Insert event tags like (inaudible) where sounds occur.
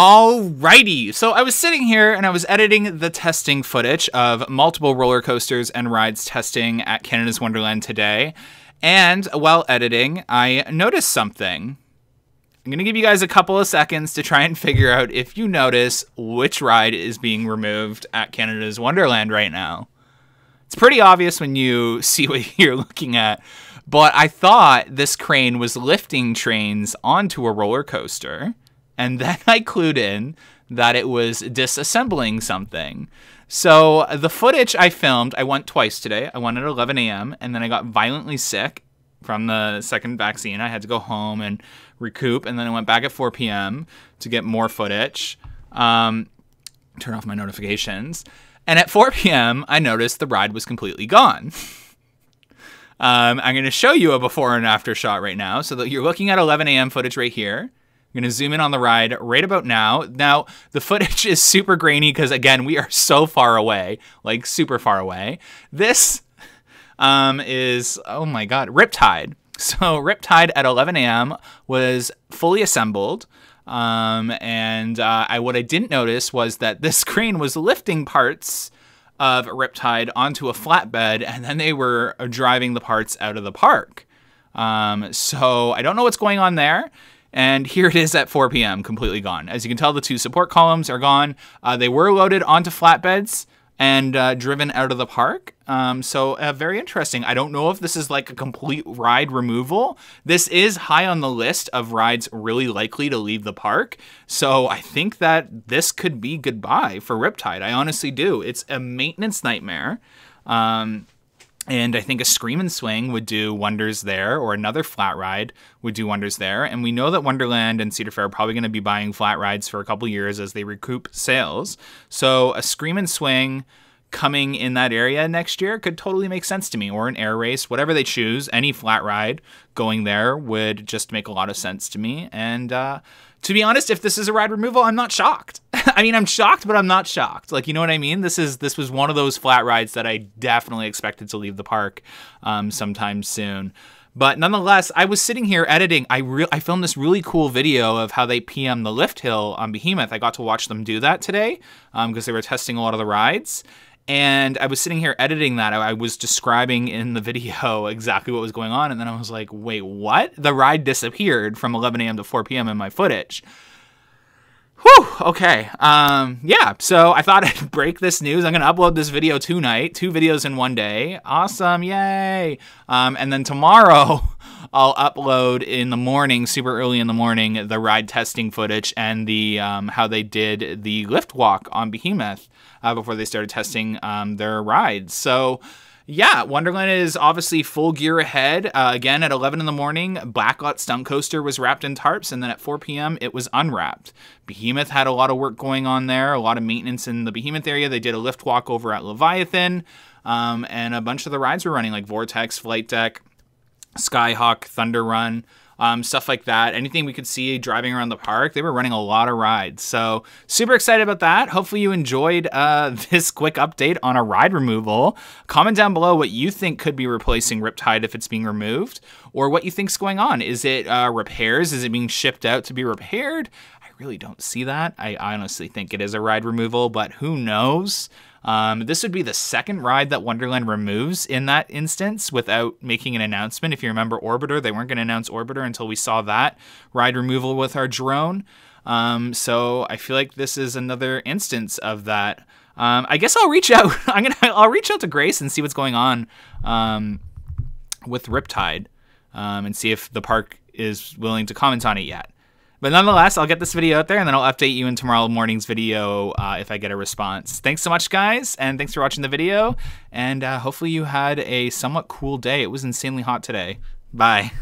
Alrighty, so I was sitting here and I was editing the testing footage of multiple roller coasters and rides testing at Canada's Wonderland today. And while editing, I noticed something. I'm going to give you guys a couple of seconds to try and figure out if you notice which ride is being removed at Canada's Wonderland right now. It's pretty obvious when you (laughs) see what you're looking at, but I thought this crane was lifting trains onto a roller coaster. And (laughs) then I clued in that it was disassembling something. So the footage I filmed, I went twice today. I went at 11 a.m. and then I got violently sick from the second vaccine. I had to go home and recoup, and then I went back at 4 p.m. to get more footage. Um, turn off my notifications, and at 4 p.m. I noticed the ride was completely gone. (laughs) um, I'm going to show you a before and after shot right now, so that you're looking at 11 a.m. footage right here. I'm gonna zoom in on the ride right about now. Now, the footage is super grainy because again, we are so far away, like super far away. This um, is, oh my God, Riptide. (laughs) So Riptide at 11 a.m. was fully assembled. Um, and uh, I, what I didn't notice was that this (laughs) crane was lifting parts of Riptide onto a flatbed, and then they were uh, driving the parts out of the park. Um, so I don't know what's going on there. And here it is at 4 p.m., completely gone. As you can tell, the two support columns are gone. Uh, they were loaded onto flatbeds and uh, driven out of the park. Um, so uh, very interesting. I don't know if this is like a complete ride removal. This is high on the list of rides really likely to leave the park. So I think that this could be goodbye for Riptide. I honestly do. It's a maintenance nightmare. Um, and I think a scream and swing would do wonders there, or another flat ride would do wonders there. And we know that Wonderland and Cedar Fair are probably going to be buying flat rides for a couple years as they recoup sales. So a scream and swing coming in that area next year could totally make sense to me, or an air race, whatever they choose. Any flat ride going there would just make a lot of sense to me. And uh, to be honest, if this is a ride removal, I'm not shocked. (laughs) I mean, I'm shocked, but I'm not shocked. Like, you know what I mean? This is this was one of those flat rides that I definitely expected to leave the park um, sometime soon. But nonetheless, I was sitting here editing. I re- I filmed this really cool video of how they PM the lift hill on Behemoth. I got to watch them do that today because um, they were testing a lot of the rides. And I was sitting here editing that. I was describing in the (laughs) video exactly what was going on. And then I was like, wait, what? The ride disappeared from 11 a.m. to 4 p.m. in my footage. Whew, okay. Um, yeah, so I thought (laughs) I'd break this news. I'm going to upload this video tonight, two videos in one day. Awesome, yay. Um, and then tomorrow, (laughs) I'll upload in the morning, super early in the morning, the ride testing footage and the um, how they did the lift walk on Behemoth uh, before they started testing um, their rides. So, yeah, Wonderland is obviously full gear ahead. Uh, again, at 11 in the morning, Blacklot Stunt Coaster was wrapped in tarps, and then at 4 p.m., it was unwrapped. Behemoth had a lot of work going on there, a lot of maintenance in the Behemoth area. They did a lift walk over at Leviathan, um, and a bunch of the rides were running, like Vortex, Flight Deck, Skyhawk, Thunder Run um, stuff like that. Anything we could see driving around the park, they were running a lot of rides. So super excited about that. Hopefully you enjoyed uh, (laughs) this quick update on a ride removal. Comment down below what you think could be replacing Riptide if it's being removed, or what you think's going on. Is it uh, repairs? Is it being shipped out to be repaired? I really don't see that. I honestly think it is a ride removal, but who knows? Um, this would be the second ride that Wonderland removes in that instance without making an announcement. If you remember Orbiter, they weren't going to announce Orbiter until we saw that ride removal with our drone. Um, so I feel like this is another instance of that. Um, I guess I'll reach out. (laughs) I'm gonna I'll reach out to Grace and see what's going on um, with Riptide um, and see if the park is willing to comment on it yet. But nonetheless, I'll get this video out there and then I'll update you in tomorrow morning's video uh, if I get a response. Thanks so much, guys, and thanks for watching the video. And uh, hopefully you had a somewhat cool day. It was insanely hot today. Bye.